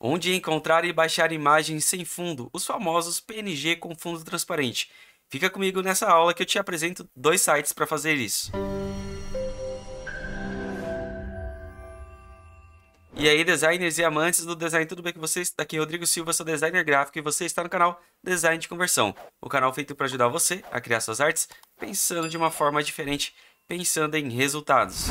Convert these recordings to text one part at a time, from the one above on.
onde encontrar e baixar imagens sem fundo, os famosos PNG com fundo transparente. Fica comigo nessa aula que eu te apresento dois sites para fazer isso. E aí, designers e amantes do design, tudo bem com vocês? Aqui é Rodrigo Silva, sou designer gráfico e você está no canal Design de Conversão, o canal feito para ajudar você a criar suas artes pensando de uma forma diferente, pensando em resultados.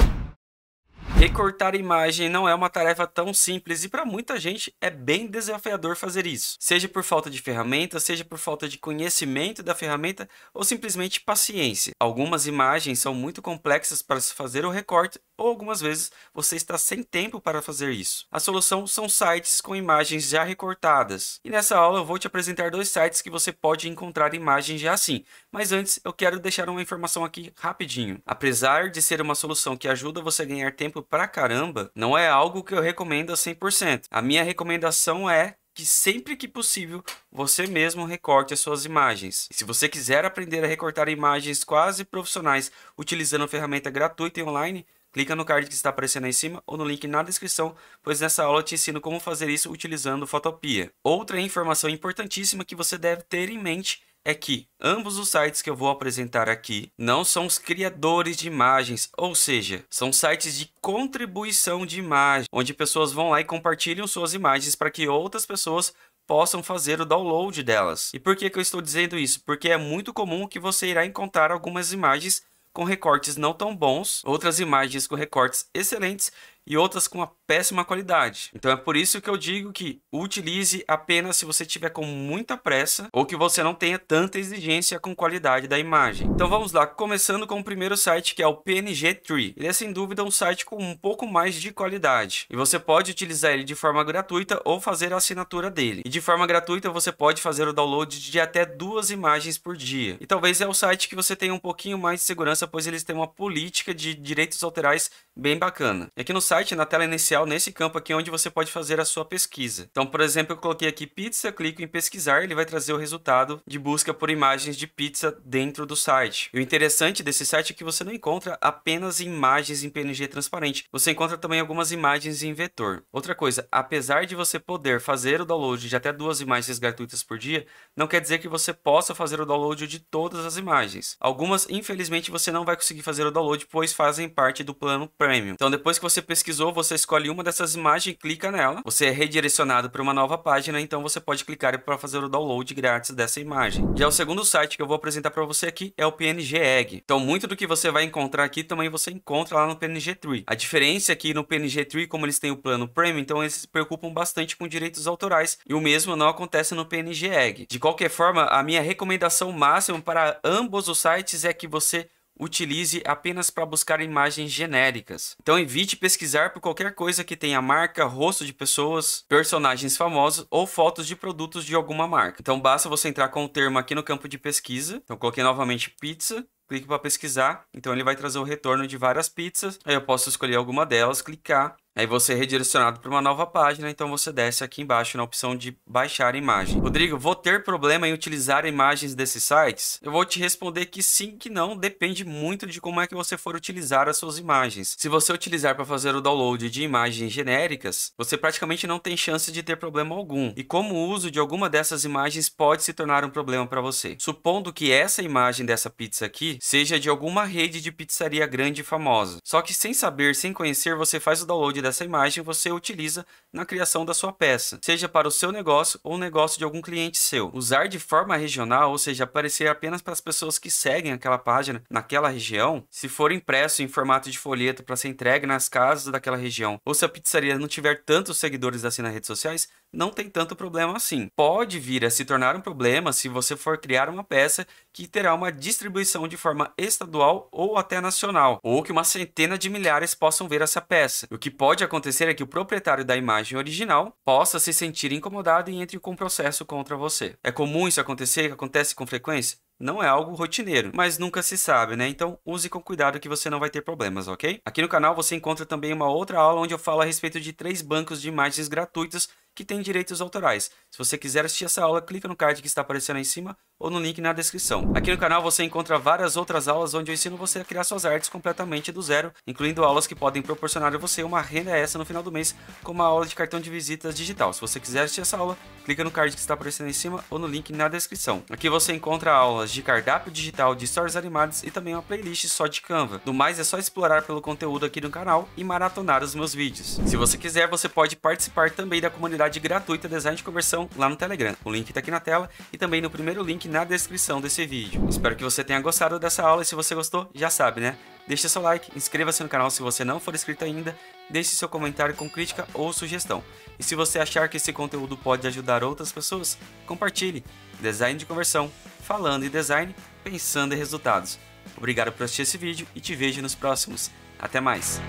Recortar imagem não é uma tarefa tão simples e para muita gente é bem desafiador fazer isso, seja por falta de ferramenta, seja por falta de conhecimento da ferramenta ou simplesmente paciência. Algumas imagens são muito complexas para se fazer o recorte ou algumas vezes você está sem tempo para fazer isso. A solução são sites com imagens já recortadas. E nessa aula eu vou te apresentar dois sites que você pode encontrar imagens já assim. Mas antes eu quero deixar uma informação aqui rapidinho. Apesar de ser uma solução que ajuda você a ganhar tempo pra caramba, não é algo que eu recomendo a 100%. A minha recomendação é que sempre que possível você mesmo recorte as suas imagens. E se você quiser aprender a recortar imagens quase profissionais utilizando a ferramenta gratuita e online, Clica no card que está aparecendo aí em cima ou no link na descrição, pois nessa aula eu te ensino como fazer isso utilizando Fotopia. Outra informação importantíssima que você deve ter em mente é que ambos os sites que eu vou apresentar aqui não são os criadores de imagens, ou seja, são sites de contribuição de imagem, onde pessoas vão lá e compartilham suas imagens para que outras pessoas possam fazer o download delas. E por que, que eu estou dizendo isso? Porque é muito comum que você irá encontrar algumas imagens com recortes não tão bons, outras imagens com recortes excelentes e outras com uma péssima qualidade. Então é por isso que eu digo que utilize apenas se você tiver com muita pressa ou que você não tenha tanta exigência com qualidade da imagem. Então vamos lá, começando com o primeiro site que é o PNG Tree. Ele é sem dúvida um site com um pouco mais de qualidade e você pode utilizar ele de forma gratuita ou fazer a assinatura dele. E de forma gratuita você pode fazer o download de até duas imagens por dia. E talvez é o site que você tenha um pouquinho mais de segurança, pois eles têm uma política de direitos autorais bem bacana. E aqui no site, na tela inicial, nesse campo aqui, é onde você pode fazer a sua pesquisa. Então, por exemplo, eu coloquei aqui pizza, clico em pesquisar, ele vai trazer o resultado de busca por imagens de pizza dentro do site. E o interessante desse site é que você não encontra apenas imagens em PNG transparente, você encontra também algumas imagens em vetor. Outra coisa, apesar de você poder fazer o download de até duas imagens gratuitas por dia, não quer dizer que você possa fazer o download de todas as imagens. Algumas, infelizmente, você não vai conseguir fazer o download, pois fazem parte do plano Premium. Então, depois que você pesquisou, você escolhe uma dessas imagens e clica nela. Você é redirecionado para uma nova página, então você pode clicar para fazer o download grátis dessa imagem. Já o segundo site que eu vou apresentar para você aqui é o PNG Egg. Então, muito do que você vai encontrar aqui também você encontra lá no PNG Tree. A diferença é que no PNG Tree, como eles têm o plano Premium, então eles se preocupam bastante com direitos autorais e o mesmo não acontece no PNG Egg. De qualquer forma, a minha recomendação máxima para ambos os sites é que você utilize apenas para buscar imagens genéricas. Então evite pesquisar por qualquer coisa que tenha marca, rosto de pessoas, personagens famosos ou fotos de produtos de alguma marca. Então basta você entrar com o termo aqui no campo de pesquisa. Então coloquei novamente pizza clique para pesquisar. Então ele vai trazer o retorno de várias pizzas. Aí eu posso escolher alguma delas, clicar. Aí você é redirecionado para uma nova página, então você desce aqui embaixo na opção de baixar imagem. Rodrigo, vou ter problema em utilizar imagens desses sites? Eu vou te responder que sim, que não, depende muito de como é que você for utilizar as suas imagens. Se você utilizar para fazer o download de imagens genéricas, você praticamente não tem chance de ter problema algum. E como o uso de alguma dessas imagens pode se tornar um problema para você. Supondo que essa imagem dessa pizza aqui seja de alguma rede de pizzaria grande e famosa. Só que sem saber, sem conhecer, você faz o download dessa imagem e você utiliza na criação da sua peça, seja para o seu negócio ou negócio de algum cliente seu. Usar de forma regional, ou seja, aparecer apenas para as pessoas que seguem aquela página naquela região, se for impresso em formato de folheto para ser entregue nas casas daquela região, ou se a pizzaria não tiver tantos seguidores assim nas redes sociais, não tem tanto problema assim. Pode vir a se tornar um problema se você for criar uma peça que terá uma distribuição de forma estadual ou até nacional, ou que uma centena de milhares possam ver essa peça. O que pode acontecer é que o proprietário da imagem original possa se sentir incomodado e entre com um processo contra você. É comum isso acontecer, acontece com frequência? Não é algo rotineiro, mas nunca se sabe, né? Então use com cuidado que você não vai ter problemas, ok? Aqui no canal você encontra também uma outra aula onde eu falo a respeito de três bancos de imagens gratuitas que tem direitos autorais. Se você quiser assistir essa aula, clica no card que está aparecendo aí em cima ou no link na descrição. Aqui no canal você encontra várias outras aulas onde eu ensino você a criar suas artes completamente do zero, incluindo aulas que podem proporcionar a você uma renda extra no final do mês, como a aula de cartão de visitas digital. Se você quiser assistir essa aula, clica no card que está aparecendo em cima ou no link na descrição. Aqui você encontra aulas de cardápio digital, de histórias animadas e também uma playlist só de Canva. No mais, é só explorar pelo conteúdo aqui no canal e maratonar os meus vídeos. Se você quiser, você pode participar também da comunidade comunidade gratuita Design de Conversão lá no Telegram. O link está aqui na tela e também no primeiro link na descrição desse vídeo. Espero que você tenha gostado dessa aula e se você gostou, já sabe, né? Deixe seu like, inscreva-se no canal se você não for inscrito ainda, deixe seu comentário com crítica ou sugestão. E se você achar que esse conteúdo pode ajudar outras pessoas, compartilhe. Design de Conversão, falando em design, pensando em resultados. Obrigado por assistir esse vídeo e te vejo nos próximos. Até mais!